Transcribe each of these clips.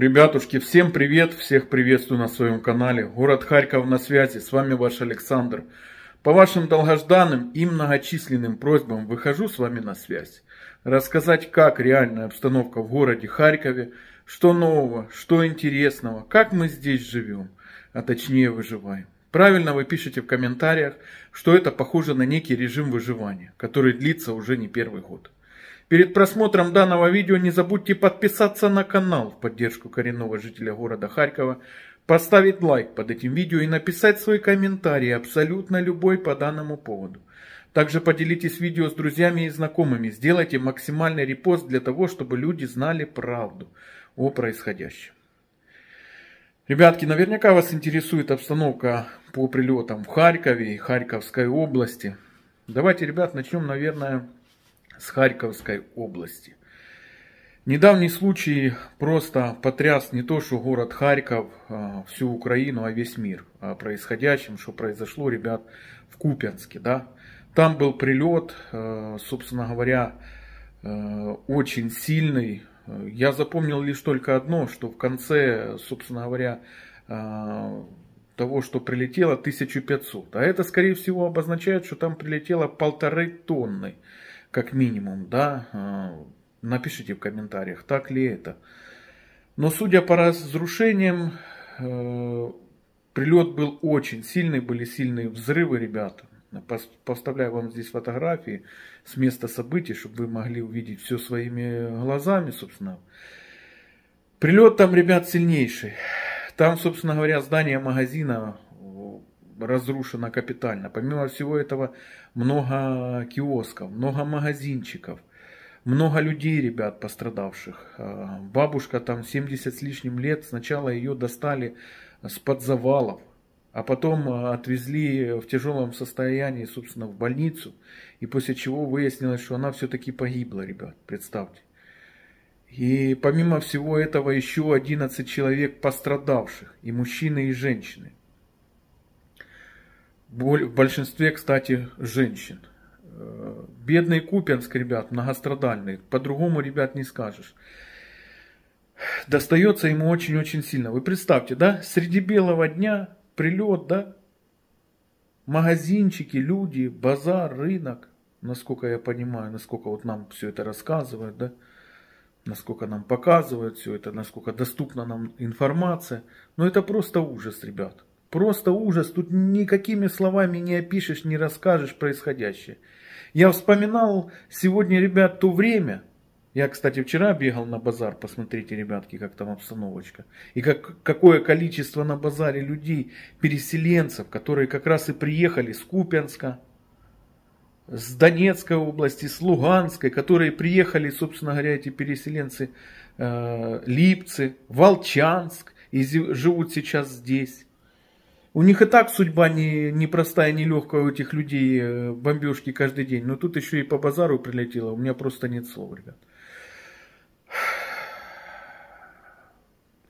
Ребятушки, всем привет, всех приветствую на своем канале. Город Харьков на связи, с вами ваш Александр. По вашим долгожданным и многочисленным просьбам выхожу с вами на связь. Рассказать, как реальная обстановка в городе Харькове, что нового, что интересного, как мы здесь живем, а точнее выживаем. Правильно вы пишете в комментариях, что это похоже на некий режим выживания, который длится уже не первый год. Перед просмотром данного видео не забудьте подписаться на канал в поддержку коренного жителя города Харькова, поставить лайк под этим видео и написать свой комментарий, абсолютно любой по данному поводу. Также поделитесь видео с друзьями и знакомыми, сделайте максимальный репост для того, чтобы люди знали правду о происходящем. Ребятки, наверняка вас интересует обстановка по прилетам в Харькове и Харьковской области. Давайте, ребят, начнем, наверное, с Харьковской области. Недавний случай просто потряс не то, что город Харьков, а, всю Украину, а весь мир а, происходящим, что произошло, ребят, в Купянске. Да? Там был прилет, а, собственно говоря, очень сильный. Я запомнил лишь только одно, что в конце, собственно говоря, того, что прилетело 1500. А это, скорее всего, обозначает, что там прилетело полторы тонны как минимум, да, э, напишите в комментариях, так ли это. Но судя по разрушениям, э, прилет был очень сильный, были сильные взрывы, ребята. Поставляю вам здесь фотографии с места событий, чтобы вы могли увидеть все своими глазами, собственно. Прилет там, ребят, сильнейший. Там, собственно говоря, здание магазина разрушена капитально. Помимо всего этого, много киосков, много магазинчиков, много людей, ребят, пострадавших. А, бабушка там 70 с лишним лет, сначала ее достали с под завалов, а потом а, отвезли в тяжелом состоянии, собственно, в больницу, и после чего выяснилось, что она все-таки погибла, ребят, представьте. И помимо всего этого еще 11 человек пострадавших, и мужчины, и женщины в большинстве, кстати, женщин. Э, бедный Купенск, ребят, многострадальный, по-другому, ребят, не скажешь. Достается ему очень-очень сильно. Вы представьте, да, среди белого дня прилет, да, магазинчики, люди, базар, рынок, насколько я понимаю, насколько вот нам все это рассказывают, да, насколько нам показывают все это, насколько доступна нам информация. Но это просто ужас, ребят. Просто ужас, тут никакими словами не опишешь, не расскажешь происходящее. Я вспоминал сегодня, ребят, то время. Я, кстати, вчера бегал на базар, посмотрите, ребятки, как там обстановочка. И как, какое количество на базаре людей, переселенцев, которые как раз и приехали с Купенска, с Донецкой области, с Луганской, которые приехали, собственно говоря, эти переселенцы, э, Липцы, Волчанск, и живут сейчас здесь. У них и так судьба непростая, не, не нелегкая у этих людей, э, бомбежки каждый день. Но тут еще и по базару прилетело. У меня просто нет слов, ребят.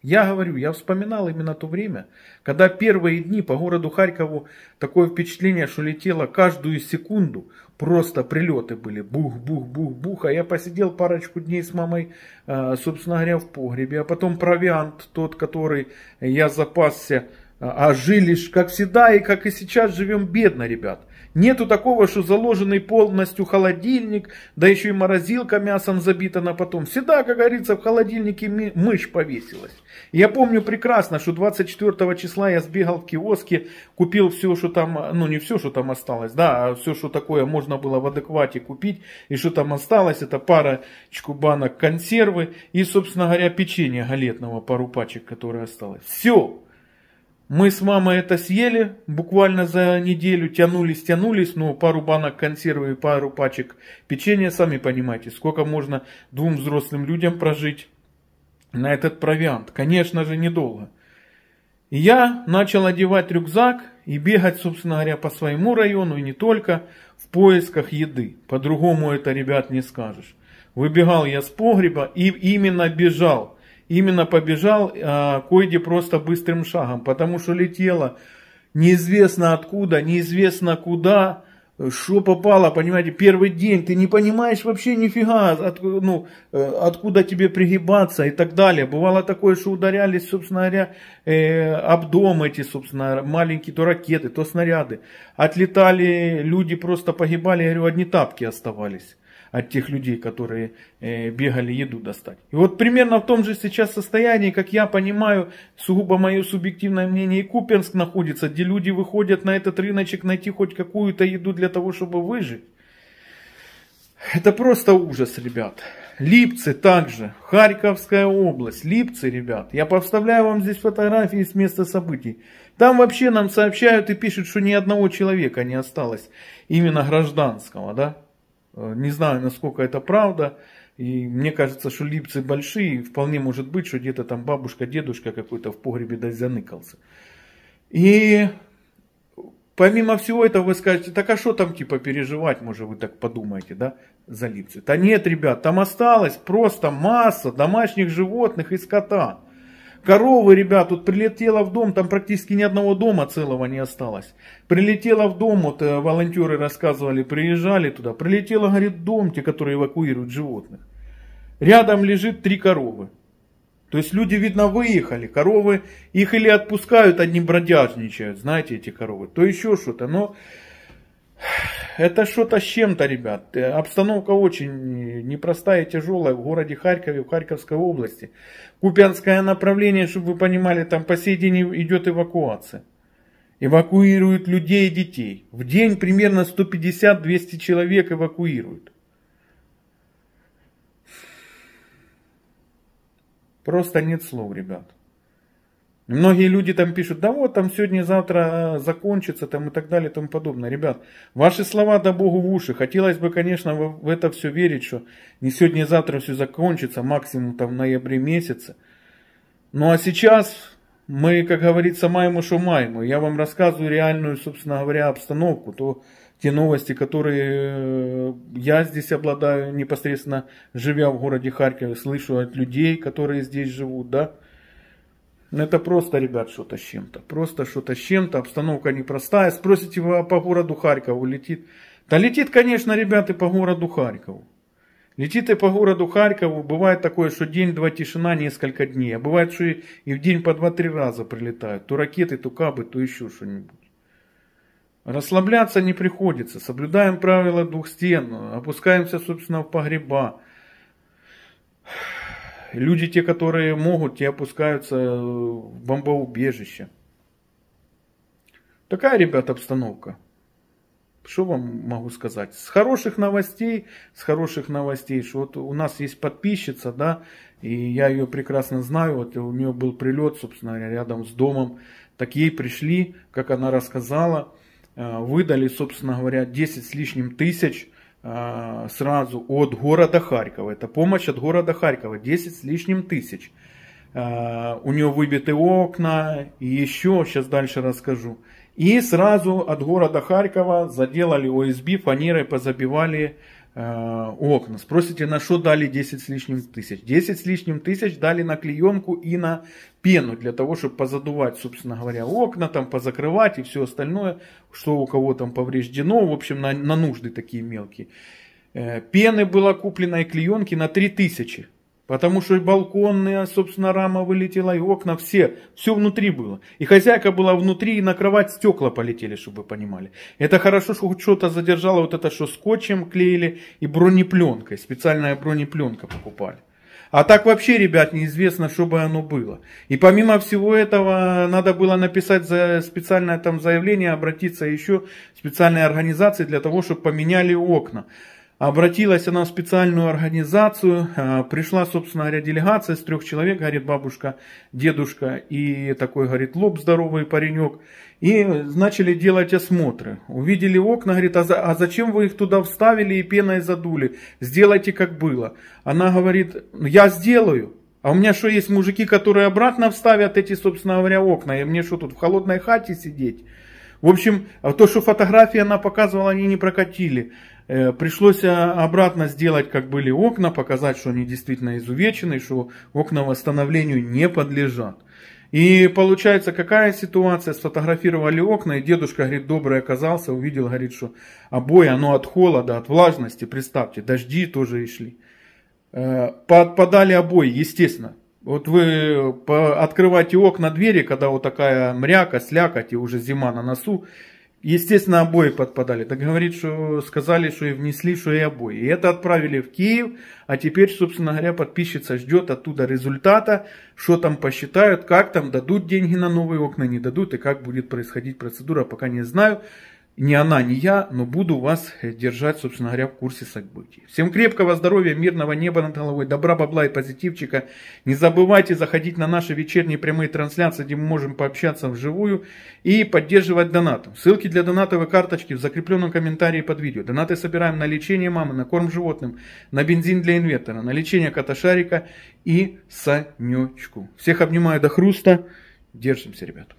Я говорю, я вспоминал именно то время, когда первые дни по городу Харькову такое впечатление, что летело каждую секунду. Просто прилеты были. Бух, бух, бух, бух. А я посидел парочку дней с мамой, э, собственно говоря, в погребе. А потом провиант, тот, который я запасся а, а жили, как всегда и как и сейчас, живем бедно, ребят. Нету такого, что заложенный полностью холодильник, да еще и морозилка мясом забита на потом. Всегда, как говорится, в холодильнике мышь повесилась. Я помню прекрасно, что 24 числа я сбегал в киоске, купил все, что там, ну не все, что там осталось, да, а все, что такое можно было в адеквате купить. И что там осталось, это парочку банок консервы и, собственно говоря, печенье галетного, пару пачек, которые осталось. Все. Мы с мамой это съели, буквально за неделю тянулись, тянулись, ну, пару банок консервы и пару пачек печенья, сами понимаете, сколько можно двум взрослым людям прожить на этот провиант. Конечно же, недолго. я начал одевать рюкзак и бегать, собственно говоря, по своему району и не только в поисках еды. По-другому это, ребят, не скажешь. Выбегал я с погреба и именно бежал – именно побежал э, а, Койди просто быстрым шагом, потому что летело неизвестно откуда, неизвестно куда, что попало, понимаете, первый день, ты не понимаешь вообще нифига, от, ну, э, откуда тебе пригибаться и так далее. Бывало такое, что ударялись, собственно говоря, э, об дом эти, собственно, маленькие то ракеты, то снаряды. Отлетали люди, просто погибали, я говорю, одни тапки оставались от тех людей, которые э, бегали еду достать. И вот примерно в том же сейчас состоянии, как я понимаю, сугубо мое субъективное мнение, и Купенск находится, где люди выходят на этот рыночек найти хоть какую-то еду для того, чтобы выжить. Это просто ужас, ребят. Липцы также, Харьковская область, Липцы, ребят. Я повставляю вам здесь фотографии с места событий. Там вообще нам сообщают и пишут, что ни одного человека не осталось, именно гражданского, да? Э, не знаю, насколько это правда. И мне кажется, что липцы большие. Вполне может быть, что где-то там бабушка, дедушка какой-то в погребе да заныкался. И помимо всего этого вы скажете, так а что там типа переживать, может вы так подумаете, да, за липцы. Да нет, ребят, там осталось просто масса домашних животных и скота. Коровы, ребят, тут прилетела в дом, там практически ни одного дома целого не осталось. Прилетела в дом, вот э, волонтеры рассказывали, приезжали туда. Прилетела, говорит, дом, те, которые эвакуируют животных. Рядом лежит три коровы. То есть люди, видно, выехали. Коровы их или отпускают, одни бродяжничают, знаете, эти коровы, то еще что-то. Но это что-то с чем-то, ребят. Э, обстановка очень непростая и тяжелая в городе Харькове, в Харьковской области. Купянское направление, чтобы вы понимали, там по сей день идет эвакуация. Эвакуируют людей и детей. В день примерно 150-200 человек эвакуируют. Просто нет слов, ребят. Многие люди там пишут, да вот там сегодня-завтра э, закончится там и так далее и тому подобное. Ребят, ваши слова да богу в уши. Хотелось бы, конечно, в это все верить, что не сегодня завтра все закончится, максимум там в ноябре месяце. Ну а сейчас мы, как говорится, маему шумаему. Я вам рассказываю реальную, собственно говоря, обстановку, то те новости, которые э, я здесь обладаю, непосредственно живя в городе Харькове, слышу от людей, которые здесь живут, да, ну, это просто, ребят, что-то с чем-то. Просто что-то с чем-то. Обстановка непростая. Спросите вы а по городу Харькову летит. Да летит, конечно, ребята, по городу Харькову. Летит и по городу Харькову. Бывает такое, что день-два тишина, несколько дней. А бывает, что и в день по два-три раза прилетают. То ракеты, то кабы, то еще что-нибудь. Расслабляться не приходится. Соблюдаем правила двух стен. Опускаемся, собственно, в погреба. Люди, те, которые могут, те опускаются э, в бомбоубежище. Такая, ребят обстановка. Что вам могу сказать? С хороших новостей, с хороших новостей, что вот у нас есть подписчица, да, и я ее прекрасно знаю, вот у нее был прилет, собственно, рядом с домом, так ей пришли, как она рассказала, э, выдали, собственно говоря, 10 с лишним тысяч, а, сразу от города Харькова. Это помощь от города Харькова, 10 с лишним тысяч. А, у него выбиты окна и еще, сейчас дальше расскажу. И сразу от города Харькова заделали ОСБ, фанерой позабивали Э, окна. Спросите, на что дали 10 с лишним тысяч? 10 с лишним тысяч дали на клеенку и на пену, для того, чтобы позадувать, собственно говоря, окна, там позакрывать и все остальное, что у кого там повреждено, в общем, на, на нужды такие мелкие. Э, пены было куплено и клеенки на 3000. Потому что и балконные, а, собственно, рама вылетела, и окна, все, все внутри было. И хозяйка была внутри, и на кровать стекла полетели, чтобы вы понимали. Это хорошо, что хоть что-то задержало, вот это, что скотчем клеили и бронепленкой, специальная бронепленка покупали. А так вообще, ребят, неизвестно, что бы оно было. И помимо всего этого, надо было написать за специальное там заявление, обратиться еще в специальные организации для того, чтобы поменяли окна. Обратилась она в специальную организацию, а, пришла, собственно говоря, делегация из трех человек, говорит бабушка, дедушка и такой, говорит, лоб здоровый паренек. И начали делать осмотры. Увидели окна, говорит, а, за, а зачем вы их туда вставили и пеной задули? Сделайте, как было. Она говорит, я сделаю. А у меня что, есть мужики, которые обратно вставят эти, собственно говоря, окна? И мне что тут, в холодной хате сидеть? В общем, а то, что фотографии она показывала, они не прокатили. Э, пришлось а, обратно сделать, как были окна, показать, что они действительно изувечены, что окна восстановлению не подлежат. И получается, какая ситуация, сфотографировали окна, и дедушка, говорит, добрый оказался, увидел, говорит, что обои, оно от холода, от влажности, представьте, дожди тоже и шли. Э, Подпадали обои, естественно. Вот вы открываете окна, двери, когда вот такая мряка, слякоть, и уже зима на носу, Естественно, обои подпадали. Так говорит, что сказали, что и внесли, что и обои. И это отправили в Киев, а теперь, собственно говоря, подписчица ждет оттуда результата, что там посчитают, как там, дадут деньги на новые окна, не дадут, и как будет происходить процедура, пока не знаю ни она, ни я, но буду вас э, держать, собственно говоря, в курсе событий. Всем крепкого здоровья, мирного неба над головой, добра, бабла и позитивчика. Не забывайте заходить на наши вечерние прямые трансляции, где мы можем пообщаться вживую и поддерживать донатом. Ссылки для донатовой карточки в закрепленном комментарии под видео. Донаты собираем на лечение мамы, на корм животным, на бензин для инвентора, на лечение кота-шарика и санечку. Всех обнимаю до хруста. Держимся, ребята.